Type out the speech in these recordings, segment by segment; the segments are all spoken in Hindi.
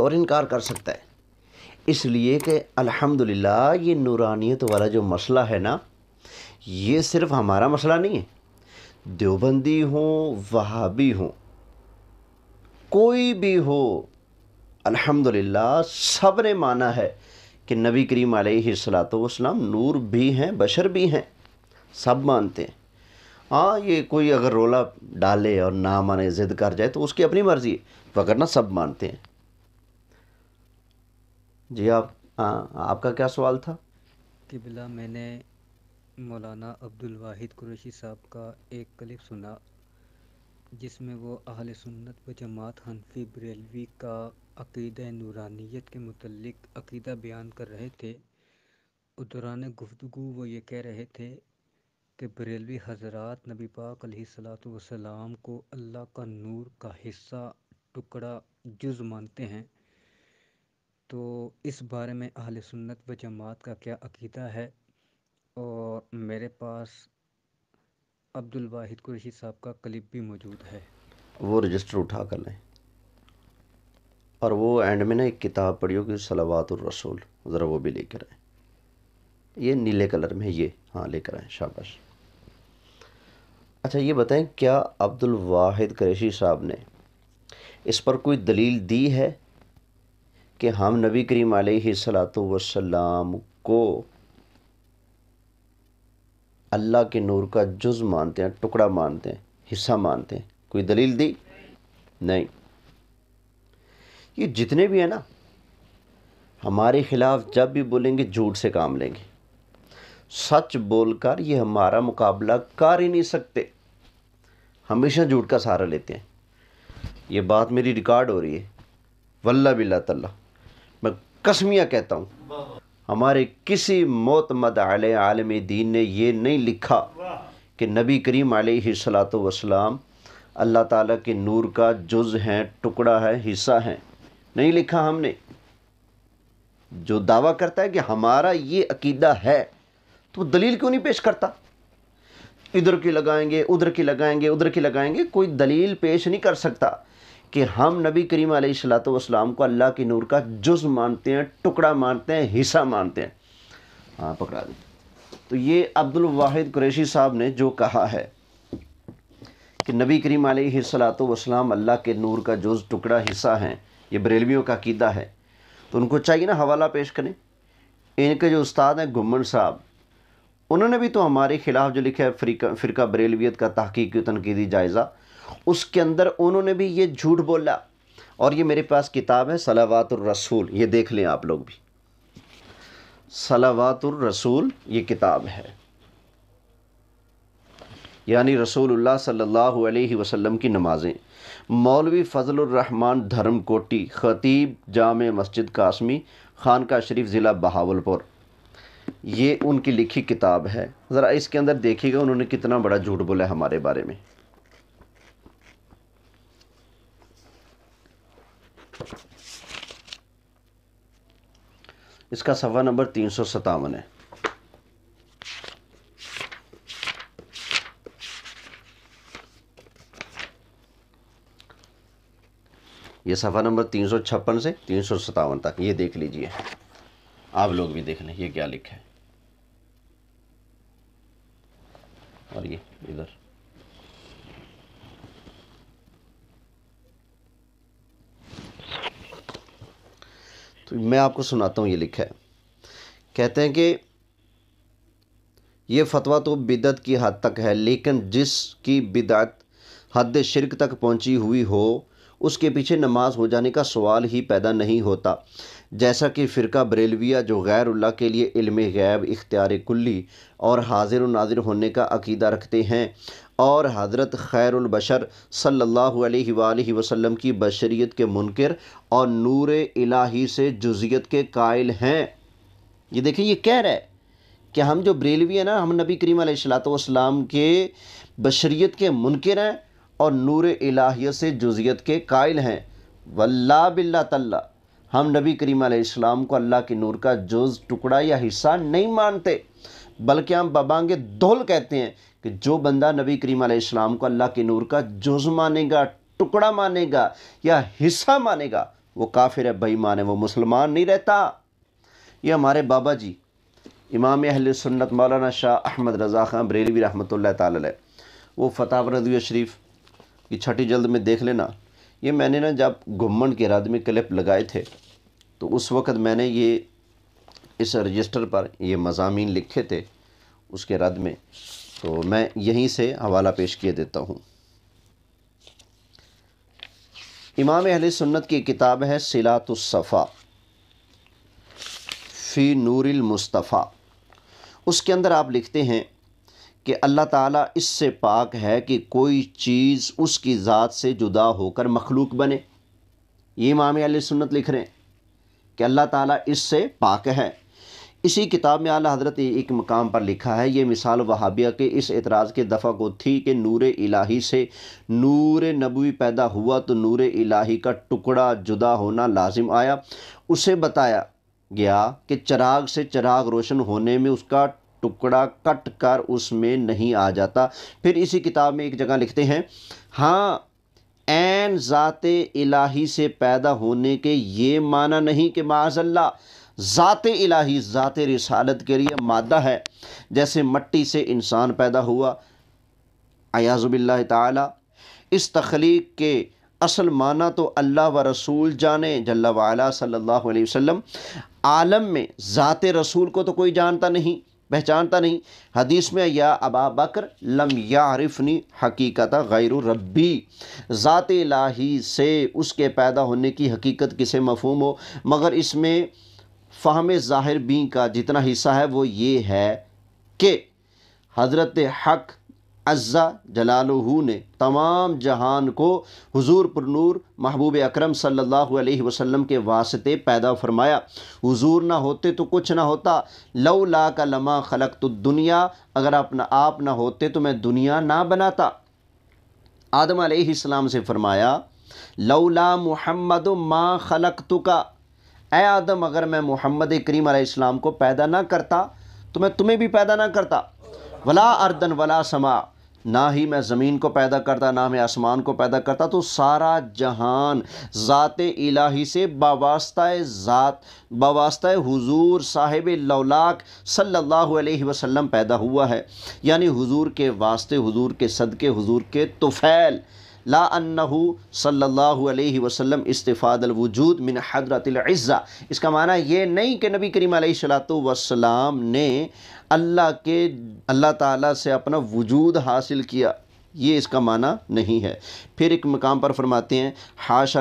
और इनकार कर सकता है इसलिए कि अल्हम्दुलिल्लाह ये नूरानियत वाला जो मसला है ना ये सिर्फ हमारा मसला नहीं है देवबंदी हो वहाबी हो कोई भी हो अल्हम्दुलिल्लाह सब ने माना है कि नबी करीम सलाम नूर भी हैं बशर भी हैं सब मानते हैं हाँ ये कोई अगर रोला डाले और ना माने ज़िद कर जाए तो उसकी अपनी मर्ज़ी है वगरना सब मानते हैं जी आप आ, आपका क्या सवाल था किबला मैंने मौलाना अब्दुल वाहिद कुरैशी साहब का एक क्लिप सुना जिसमें वो अहल सुन्नत व जमात हनफी बरेलवी का अकीद नूरानियत के मतलब अकीदा बयान कर रहे थे उस दौरान गुफ्तु वो ये कह रहे थे कि बरेलवी हजरत नबी पाक सलात वसलाम को अल्लाह का नूर का हिस्सा टुकड़ा जुज़ मानते हैं तो इस बारे में अहल सुन्नत व जमात का क्या अकीदा है और मेरे पास अब्दुल वाहिद कुरैशी साहब का क्लिप भी मौजूद है वो रजिस्टर उठा कर लें और वो एंड में ना एक किताब पढ़ी होगी सलावात रसूल ज़रा वो भी लेकर आए ये नीले कलर में ये हाँ लेकर आए शाबाश अच्छा ये बताएं क्या अब्दुल वाहिद कुरैशी साहब ने इस पर कोई दलील दी है कि हम नबी करीम सलाम को अल्लाह के नूर का जुज़ मानते हैं टुकड़ा मानते हैं हिस्सा मानते हैं कोई दलील दी नहीं ये जितने भी हैं ना हमारे ख़िलाफ़ जब भी बोलेंगे झूठ से काम लेंगे सच बोलकर ये हमारा मुकाबला कर ही नहीं सकते हमेशा झूठ का सहारा लेते हैं ये बात मेरी रिकॉर्ड हो रही है वल्ला बिल्ला तल्ला कसमिया कहता हूँ हमारे किसी मोतमद आलम दीन ने यह नहीं लिखा कि नबी करीम आलत वसलाम अल्लाह ताला के नूर का जुज़ है टुकड़ा है हिस्सा है नहीं लिखा हमने जो दावा करता है कि हमारा ये अकीदा है तो दलील क्यों नहीं पेश करता इधर की लगाएंगे उधर की लगाएंगे उधर की लगाएंगे कोई दलील पेश नहीं कर सकता कि हम नबी करीम सलाम को अल्लाह के नूर का जुज़ मानते हैं टुकड़ा मानते हैं हिस्सा मानते हैं हाँ पकड़ा दें तो ये अब्दुल वाहिद कुरैशी साहब ने जो कहा है कि नबी करीम सलाम अल्लाह के नूर का जुज़ टुकड़ा हिस्सा हैं ये बरेलवियों का कीदा है तो उनको चाहिए ना हवाला पेश करें इनके जो उस्ताद हैं घुमन साहब उन्होंने भी तो हमारे खिलाफ जो लिखा है फिरका बरेलवियत का तहकीकी तनकीदी जायज़ा उसके अंदर उन्होंने भी ये झूठ बोला और ये मेरे पास किताब है सलावात रसूल ये देख लें आप लोग भी सलावात रसूल ये किताब है यानी रसूलुल्लाह सल्लल्लाहु अलैहि वसल्लम की नमाज़ें मौलवी फ़जलरहमान कोटी ख़तीब जाम मस्जिद कासमी खानका शरीफ ज़िला बहावलपुर ये उनकी लिखी किताब है ज़रा इसके अंदर देखिएगा उन्होंने कितना बड़ा झूठ बोला हमारे बारे में इसका सफ़ा नंबर तीन सौ सतावन है ये सफ़ा नंबर तीन सौ छप्पन से तीन सौ सतावन तक ये देख लीजिए आप लोग भी देख लें ये क्या लिखा है और ये इधर तो मैं आपको सुनाता हूँ ये लिखा है कहते हैं कि ये फतवा तो बिदत की हद तक है लेकिन जिसकी बिदत हद शिरक तक पहुँची हुई हो उसके पीछे नमाज हो जाने का सवाल ही पैदा नहीं होता जैसा कि फ़िरका बरेलविया जो गैर गैरुल्ला के लिए इल्म गैब इख्तियार कुल्ली और हाजिर नाजिर होने का अकीदा रखते हैं और हज़रत खैरबशर सल्ला वसम की बशरीत के मुनकर और नूर इलाही से जुजियत के कायल हैं ये देखिए ये कह रहा है कि हम जो ब्रेलवी हैं ना हम नबी करीम सलाम के बशरीत के मुनकर हैं और नूर इलाही से जुजियत के कायल हैं वल्ला बिल्ला तल्ला हम नबी करीम इस्लाम को अल्लाह के नूर का जुज टुकड़ा या हिस्सा नहीं मानते बल्कि हम बबांगे दोल कहते हैं कि जो बंदा नबी करीम आलाम को अल्लाह के नूर का जुज मानेगा टुकड़ा मानेगा या हिस्सा मानेगा वो काफिर है बेईमान है वो मुसलमान नहीं रहता ये हमारे बाबा जी इमाम अहल सुन्नत मौलाना शाह अहमद रज़ा खां बरेलवी रहमत ताल वो फताह रदी शरीफ की छठी जल्द में देख लेना ये मैंने ना जब घुमन के इरादे में क्लिप लगाए थे तो उस वक़्त मैंने ये इस रजिस्टर पर ये मजामी लिखे थे उसके रद में तो मैं यहीं से हवाला पेश किए देता हूँ इमाम अहल सुन्नत की किताब है सिलातुसफ़ा फ़ी मुस्तफ़ा उसके अंदर आप लिखते हैं कि अल्लाह ताला इससे पाक है कि कोई चीज़ उसकी ज़ात से जुदा होकर मखलूक बने ये इमाम अहल सुन्नत लिख रहे हैं कि अल्लाह ताला इससे पाक है इसी किताब में आला हजरत एक मकाम पर लिखा है ये मिसाल वहाबिया के इस एतराज़ के दफ़ा को थी कि नूर इलाही से नूर नबवी पैदा हुआ तो नूर इलाही का टुकड़ा जुदा होना लाजिम आया उसे बताया गया कि चराग से चराग रोशन होने में उसका टुकड़ा कट कर उसमें नहीं आ जाता फिर इसी किताब में एक जगह लिखते हैं हाँ एन ज़ात इलाही से पैदा होने के ये माना नहीं कि माजल्ला ज़ात इलाही ज़ात रिसालत के लिए मादा है जैसे मट्टी से इंसान पैदा हुआ अयाज़बिल्ल ताली इस तख्लीक के असल माना तो अल्लाह व रसूल जाने जल्ला सल्लल्लाहु अलैहि वसल्लम आलम में ज़ात रसूल को तो कोई जानता नहीं पहचानता नहीं हदीस में या अबा बकर लम रफनी हकीकत गैर रब्बी ज़ात लाही से उसके पैदा होने की हकीकत किसे मफहम हो मगर इसमें फाहम ज़ाहिर बी का जितना हिस्सा है वो ये है कि हज़रत हक़ अज्जा जलालहू ने तमाम जहान को हज़ूर पर नूर महबूब अक्रम सम के वास्ते पैदा फरमाया हजूर ना होते तो कुछ ना होता लव ला का लमा खलक तो दुनिया अगर अपना आप ना होते तो मैं दुनिया ना बनाता आदम आसमाम से फरमाया लौला मुहम्मद मा खलक तो का ए आदम अगर मैं मोहम्मद करीम आलाम को पैदा ना करता तो मैं तुम्हें भी पैदा ना करता वला अर्दन वला समा ना ही मैं ज़मीन को पैदा करता ना मैं आसमान को पैदा करता तो सारा जहान ज़ात इलाही से बावास्ता ज़ात हुजूर साहिब लौलाक सल्लल्लाहु अलैहि वसल्लम पैदा हुआ है यानी हुजूर के वास्ते हुजूर के सदक़े हुजूर के तुफ़ैल ला अन्नहु सल्लल्लाहु अलैहि वसल्लम इस्तफ़ादलवजूद मिन हजरतज़्ज़ा इसका माना ये नहीं कि नबी करीम वसलाम ने अल्लाह के अल्लाह ताला से अपना वजूद हासिल किया ये इसका माना नहीं है फिर एक मकाम पर फरमाते हैं हाशा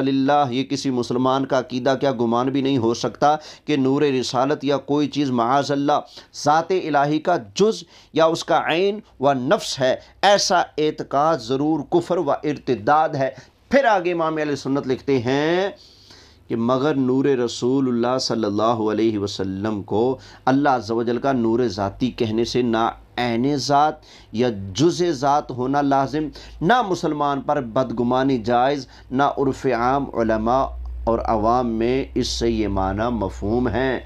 ये किसी मुसलमान का अकीदा क्या गुमान भी नहीं हो सकता कि नूर रिसालत या कोई चीज़ महाजल्ला ज़ात इलाही का जुज़ या उसका आन व नफ्स है ऐसा एतकाद ज़रूर कुफर व इरतदाद है फिर आगे इमाम सुन्नत लिखते हैं कि मगर नूर रसूल सल्लल्लाहु अलैहि वसल्लम को अल्लाह अज़्ज़वजल का नूर ज़ाती कहने से ना एन ज़ात या जुज़ ज़ात होना लाजिम ना मुसलमान पर बदगुमानी जायज़ ना उर्फ़ आम और आवाम में इससे ये माना मफहम है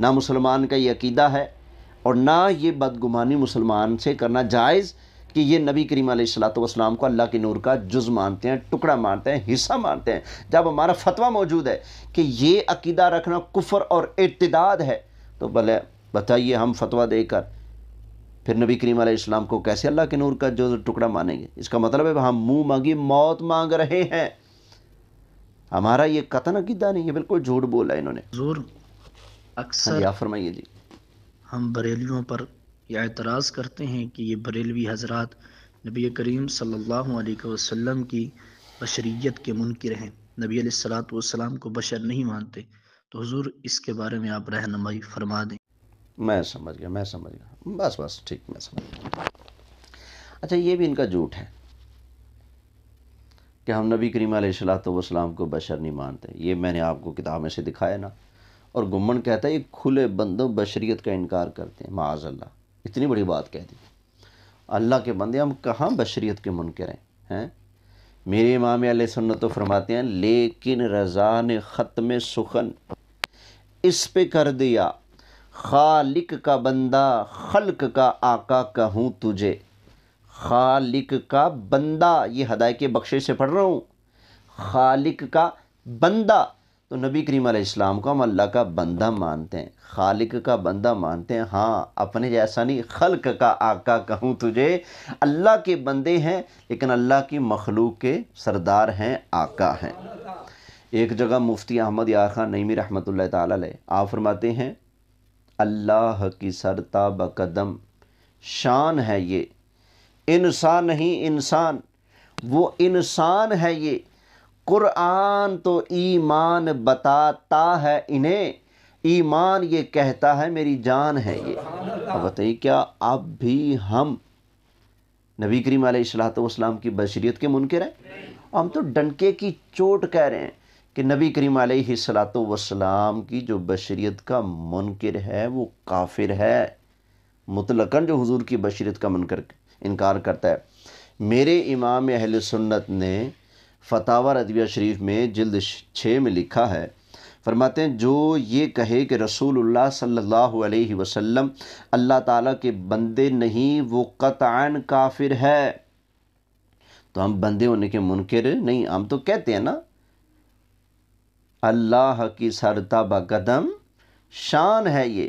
ना मुसलमान का ये अकीदा है और ना ये बदगुमानी मुसलमान से करना जायज़ कि ये नबी करीम सलाम को अल्लाह के नूर का जुज मानते हैं टुकड़ा मानते हैं हिस्सा मानते हैं जब हमारा फतवा मौजूद है कि ये अकीदा रखना कुफर और इतदाद है तो भले बताइए हम फतवा देकर फिर नबी करीम इस्लाम को कैसे अल्लाह के नूर का जो टुकड़ा मानेंगे इसका मतलब है हम मुंह मांगी मौत मांग रहे हैं हमारा ये कतन अकीदा नहीं है बिल्कुल झूठ बोला इन्होंने हाँ अक्सर फरमाइए जी हम बरेलियों पर यह एतराज़ करते हैं कि ये बरेलवी हजरत नबी करीम सल्लल्लाहु अलैहि वसल्लम की बशरीत के मुनकर हैं नबी सलात को बशर नहीं मानते तो हजूर इसके बारे में आप रहनमाई फरमा दें मैं समझ गया मैं समझ गया बस बस ठीक मैं समझ गया अच्छा ये भी इनका झूठ है कि हम नबी करीम सलाम को बशर नहीं मानते ये मैंने आपको किताब में से दिखाया ना और गुम्मन कहता है ये खुले बंदो बशरीत का इनकार करते हैं माज अल्लाह इतनी बड़ी बात कह दी अल्लाह के बंदे हम कहाँ बशरीत के मुनकर हैं हैं मेरे इमाम आल सुन्नत तो फरमाते हैं लेकिन रजा ने ख़त्म सुखन इस पे कर दिया खालिक का बंदा खलक का आका कहूँ तुझे खालिक का बंदा ये हदाय के बख्शे से पढ़ रहा हूँ खालिक का बंदा तो नबी करीम इस्लाम को हम अल्लाह का बंदा मानते हैं खालिक का बंदा मानते हैं हाँ अपने जैसा नहीं खलक का आका कहूँ तुझे अल्लाह के बंदे हैं लेकिन अल्लाह की मखलूक के सरदार हैं आका हैं एक जगह मुफ्ती अहमद यार खान नईमी रहमत ला तरमाते फरमाते हैं अल्लाह की सरता बकदम शान है ये इंसान नहीं इंसान वो इंसान है ये कुरान तो ईमान बताता है इन्हें ईमान ये कहता है मेरी जान है ये अब बताइए क्या अब भी हम नबी करीम सलाम की बशरीत के मुनकर हैं हम तो डंके की चोट कह रहे हैं कि नबी करीम सलातो वसलाम की जो बशरीत का मुनकर है वो काफिर है मुतलकन जो हुजूर की बशरीत का मुनकर इनकार करता है मेरे इमाम अहल सुन्नत ने फ़तावर अदबिया शरीफ में जल्द छः में लिखा है फरमाते हैं जो ये कहे कि रसूल सल्लल्लाहु अलैहि वसल्लम अल्लाह ताला के बंदे नहीं वो कतान काफिर है तो हम बंदे होने के मुनकर नहीं हम तो कहते हैं ना अल्लाह की सरताब कदम शान है ये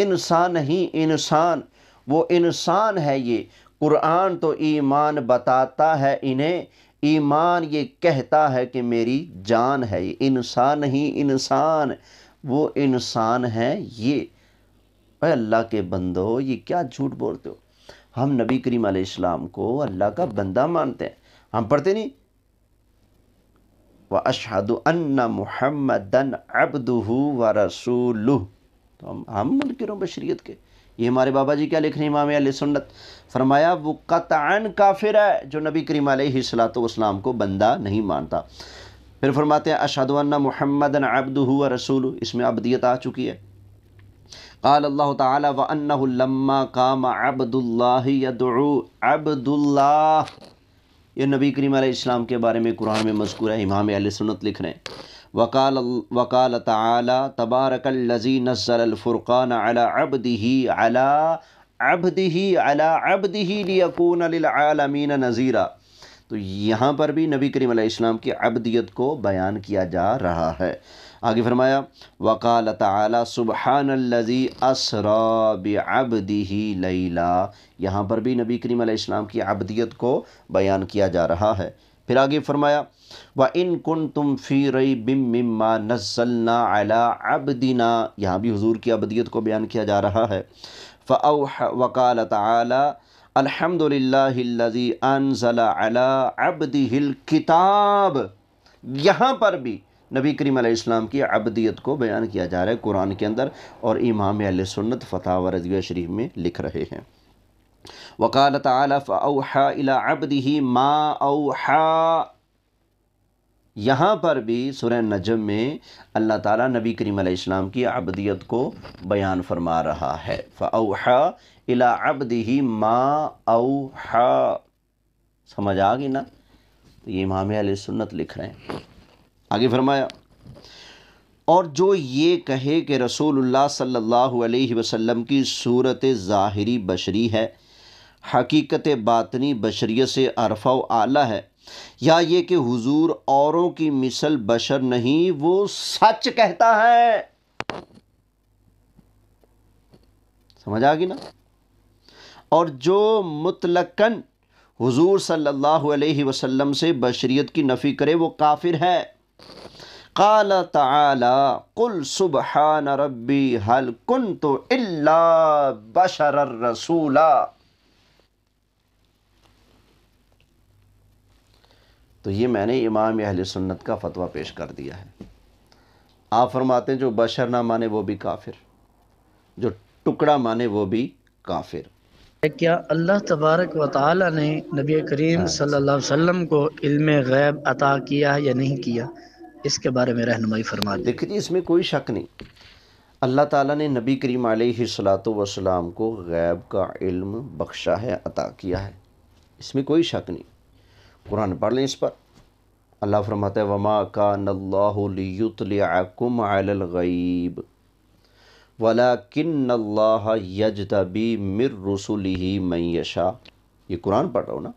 इंसान ही इंसान वो इंसान है ये कुरान तो ईमान बताता है इन्हें ईमान ये कहता है कि मेरी जान है ये इंसान ही इंसान वो इंसान है ये अरे अल्लाह के बंदो ये क्या झूठ बोलते हो हम नबी करीम आसमाम को अल्लाह का बंदा मानते हैं हम पढ़ते नहीं व अशहद अन्ना मुहम्मदन अब्दू व रसूल तो हम हम मुनकर बशरीत के ये हमारे बाबा जी क्या लिख रहे हैं इमाम सुन्नत फरमाया वो कतान काफिर है जो नबी करीम सलातम को बंदा नहीं मानता फिर फरमाते हैं अशदुल्ना महमद अब्दू व रसूल इसमें अबदियत आ चुकी है काल अल्लाह ताली व अन्ना कामा अब्दुल्ला अब्दुल्ला ये नबी करीम इस्लाम के बारे में कुरान में मजकूर है इमाम अल सुनत लिख रहे हैं वकाल वकाल ताली तबारकलजी नसलफ़ुरक़ान अला अबदी अला अबदी अला अबदी लियकूनमीन नज़ीरा तो यहाँ पर भी नबी करीम इस्लाम की अबदियत को बयान किया जा रहा है आगे फरमाया वकाल ताली सुबहानल्लि असरा बबदी लैला यहाँ पर भी नबी करीम इस्लाम की आबदियत को बयान किया जा रहा है फिर आगे फरमाया व इन कन तुम फ़ी रई बिम मम्मा नजल्ला अला अबदिना यहाँ भी हजूर की अबदियत को बयान किया जा रहा है फ़ वकाल ताली अलहमदिल्लाजी अनजला अला अबदिल किताब यहाँ पर भी नबी करीम इस्लाम की अबदियत को बयान किया जा रहा है कुरान के अंदर और इमाम अल सुन्नत फ़तह व शरीफ में लिख रहे हैं वकाल तला अबदी मा यहाँ पर भी सुरह नजम में अल्लाह ताला नबी करीम इस्लाम की अबदियत को बयान फरमा रहा है फ़ा इला अबदी मा समझ आ गई ना तो ये इमाम सुन्नत लिख रहे हैं आगे फरमाया और जो ये कहे कि रसूलुल्लाह सल्लल्लाहु अलैहि वसल्लम की सूरत ज़ाहरी बशरी है हकीकत बातनी बशरीत से अरफा आला है या ये कि हुजूर औरों की मिसल बशर नहीं वो सच कहता है समझ आ गई ना और जो मुतलकन हुजूर सल्लल्लाहु अलैहि वसल्लम से बशरीत की नफ़ी करे वो काफिर है قال تعالى قل سبحان ربي هل كنت الا بشرا رسولا तो ये मैंने इमाम अहल सुन्नत का फतवा पेश कर दिया है आप फरमाते हैं जो बशर ना माने वो भी काफिर जो टुकड़ा माने वो भी काफिर क्या अल्लाह तबारक व ताली ने नबी करीम हाँ। सल्लल्लाहु अलैहि वसल्लम को इल्म गैब अता किया है या नहीं किया इसके बारे में रहनुमाई फरमा देखिए जी इसमें कोई शक नहीं अल्लाह ताला ने नबी करीम सलात वसलाम को गैब का इल्म बख्शा है अता किया है इसमें कोई शक नहीं कुरान पढ़ लें इस पर अल्लाह फरमाता है वमा का नल्लाकुम अलगैब वला किन मिर रसुल ही मैशा ये कुरान पढ़ रहा हूँ ना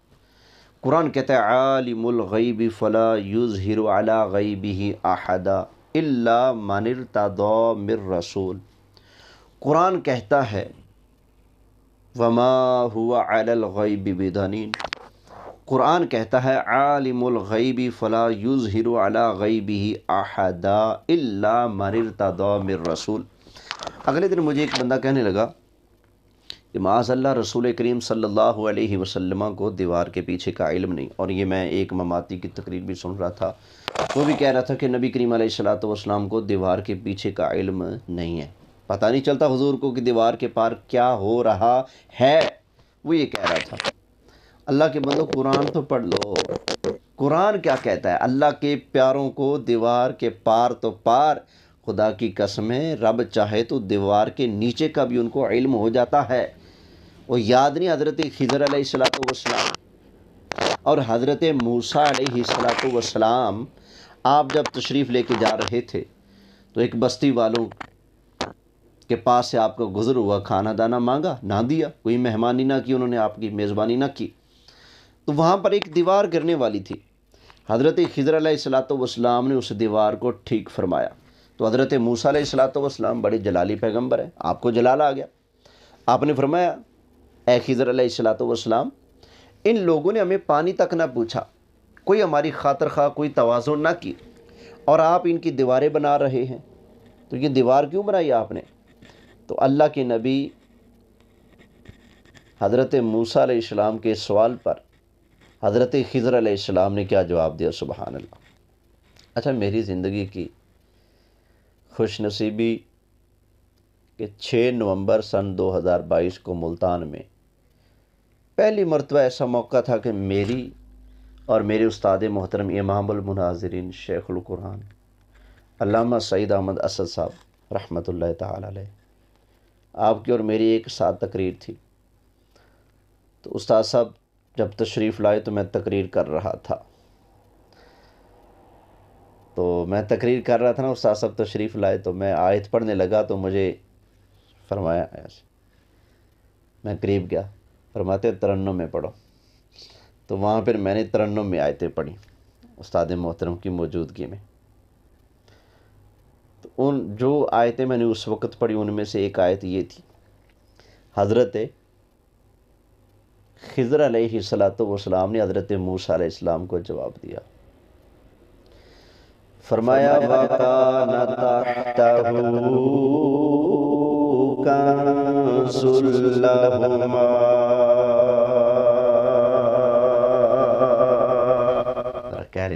कुरान कहता है आलिमगैब फ़ला युज़ हिर अला गईब ही अहदा इल्ला मनिर तदो मिर रसूल कुरान कहता है वमा हुआ अलगैब बिधनी कुरान कहता है आलिमगैब फ़ला युज़ हिर अला गईब ही अहदा इल्ला मनिर तदो मिर रसूल अगले दिन मुझे एक बंदा कहने लगा कि माजल्ला रसूल करीम सल्लल्लाहु वसलम को दीवार के पीछे का इलम नहीं और ये मैं एक ममाती की तकरीर भी सुन रहा था वो भी कह रहा था कि नबी करीम सलाम को दीवार के पीछे का इलम नहीं है पता नहीं चलता हजूर को कि दीवार के पार क्या हो रहा है वो ये कह रहा था अल्लाह के बंदो कुरान तो पढ़ लो कुरान क्या कहता है अल्लाह के प्यारों को दीवार के पार तो पार खुदा की कसमें रब चाहे तो दीवार के नीचे का भी उनको इल्म हो जाता है वो याद नहीं हज़रत खिजर सलातम और हज़रत मूसा सलातम आप जब तशरीफ़ लेके जा रहे थे तो एक बस्ती वालों के पास से आपका गुजर हुआ खाना दाना मांगा ना दिया कोई मेहमानी ना की उन्होंने आपकी मेज़बानी ना की तो वहाँ पर एक दीवार गिरने वाली थी हज़रत खिजर सलातम ने उस दीवार को ठीक फरमाया तो हज़रत मूसा सलातम बड़े जलाली पैगम्बर हैं आपको जलाल आ गया आपने फरमाया ए खिज़र सलातम इन लोगों ने हमें पानी तक ना पूछा कोई हमारी खातर खा कोई तोज़ो ना की और आप इनकी दीवारें बना रहे हैं तो ये दीवार क्यों बनाई आपने तो अल्लाह के नबी हज़रत मूसा आसमाम के सवाल पर हज़रत खिज़र आसमाम ने क्या जवाब दिया सुबहानल्ला अच्छा मेरी ज़िंदगी की खुशनसीबी कि 6 नवंबर सन 2022 को मुल्तान में पहली मरतबा ऐसा मौका था कि मेरी और मेरे उस्ताद मोहतरम इमामुलमनाजरीन शेख़ुल्कुरान अलामा सईद अहमद असद साहब रहमत ताल आपकी और मेरी एक साथ तकरीर थी तो उस्ताद साहब जब तशरीफ़ लाए तो मैं तकरीर कर रहा था तो मैं तकरीर कर रहा था ना उस्ताद साहब तशरीफ़ तो लाए तो मैं आयत पढ़ने लगा तो मुझे फरमाया मैं करीब गया फरमाते तरन्नम में पढ़ो तो वहाँ पर मैंने तरन्नों में आयतें पढ़ी उस्ताद मोहतरम की मौजूदगी में तो उन जो आयतें मैंने उस वक़्त पढ़ी उनमें से एक आयत ये थी हज़रत खिजर सलात वसलाम ने हज़रत मूसा इस्लाम को जवाब दिया फरमाया कह रहे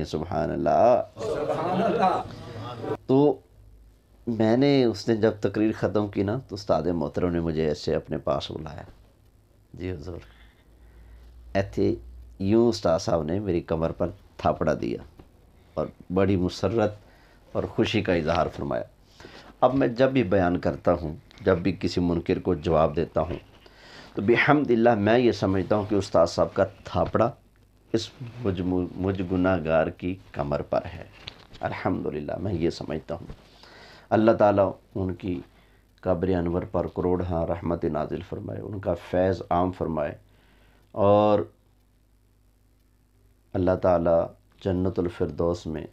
सुबहान अल्लाह तो मैंने उसने जब तकरीर ख़त्म की ना तो उस्ताद मोहतरम ने मुझे ऐसे अपने पास बुलाया जी हजूर ऐसे यूँ उस्ताद साहब ने मेरी कमर पर थापड़ा दिया और बड़ी मुसरत और ख़ुशी का इजहार फरमाया अब मैं जब भी बयान करता हूँ जब भी किसी मुनकर को जवाब देता हूँ तो बेहमदिल्ला मैं ये समझता हूँ कि उस्ताद साहब का थापड़ा इस मुझ मुझ गुनागार की कमर पर है अल्हम्दुलिल्लाह मैं ये समझता हूँ अल्लाह ताला उनकी कब्र अनवर पर करोड़ हाँ रहमत नाजिल फरमाए उनका फैज़ आम फरमाए और अल्लाह ताला जन्नतफरदौस में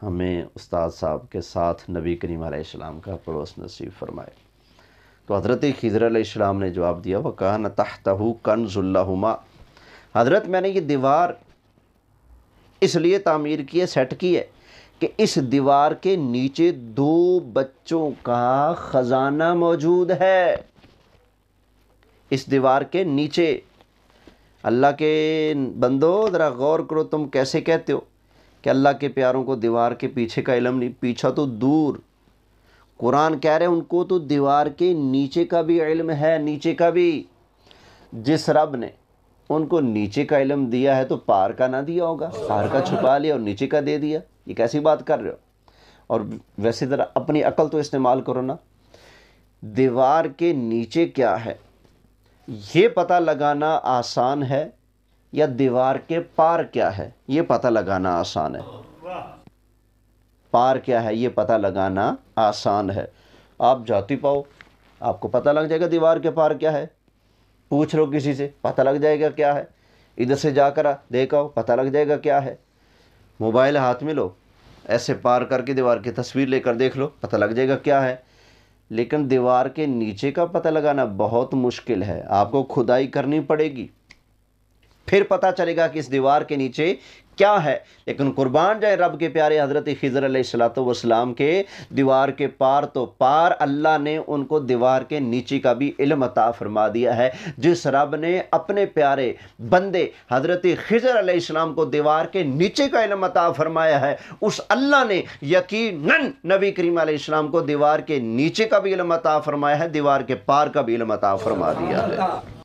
हमें उस्ताद साहब के साथ नबी करीम आलाम का पड़ोस नसीब फरमाए तो हज़रत खिजर आलाम ने जवाब दिया तहतु कन कनजुल्लाहुमा हज़रत मैंने ये दीवार इसलिए तामीर की है सेट की है कि इस दीवार के नीचे दो बच्चों का ख़जाना मौजूद है इस दीवार के नीचे अल्लाह के बंदो ज़रा गौर करो तुम कैसे कहते हो कि अल्लाह के प्यारों को दीवार के पीछे का इलम नहीं पीछा तो दूर कुरान कह रहे हैं उनको तो दीवार के नीचे का भी इलम है नीचे का भी जिस रब ने उनको नीचे का इलम दिया है तो पार का ना दिया होगा पार का छुपा लिया और नीचे का दे दिया ये कैसी बात कर रहे हो और वैसे जरा अपनी अकल तो इस्तेमाल करो ना दीवार के नीचे क्या है ये पता लगाना आसान है या दीवार के पार क्या है ये पता लगाना आसान है पार क्या है ये पता लगाना आसान है आप जाति पाओ आपको पता लग जाएगा दीवार के पार क्या है पूछ लो किसी से पता लग जाएगा क्या है इधर से जाकर देखाओ पता लग जाएगा क्या है मोबाइल हाथ में लो ऐसे पार करके दीवार की तस्वीर लेकर देख लो पता लग जाएगा क्या है लेकिन दीवार के नीचे का पता लगाना बहुत मुश्किल है आपको खुदाई करनी पड़ेगी फिर पता चलेगा कि इस दीवार के नीचे क्या है लेकिन कुर्बान जाए रब के प्यारे हज़रत खिजर सलातम के दीवार के पार तो पार अल्लाह ने उनको दीवार के नीचे का भी इल्म अता फरमा दिया है जिस रब ने अपने प्यारे बंदे हज़रत खिजर इस्लाम को दीवार के नीचे का इलम अता फरमाया है उस अल्लाह ने यकीन नबी करीम इस्लाम को दीवार के नीचे का भी इल्म अता फरमाया है दीवार के पार का भी इल्म अता फरमा दिया है